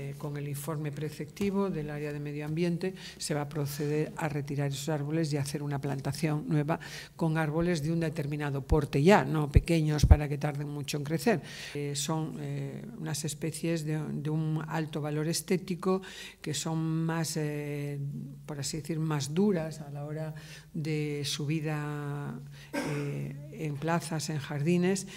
Eh, con el informe preceptivo del área de medio ambiente se va a proceder a retirar esos árboles y hacer una plantación nueva con árboles de un determinado porte ya, no pequeños para que tarden mucho en crecer. Eh, son eh, unas especies de, un alto valor estético que son más, por así decir, más duras a la hora de su vida en plazas, en jardines.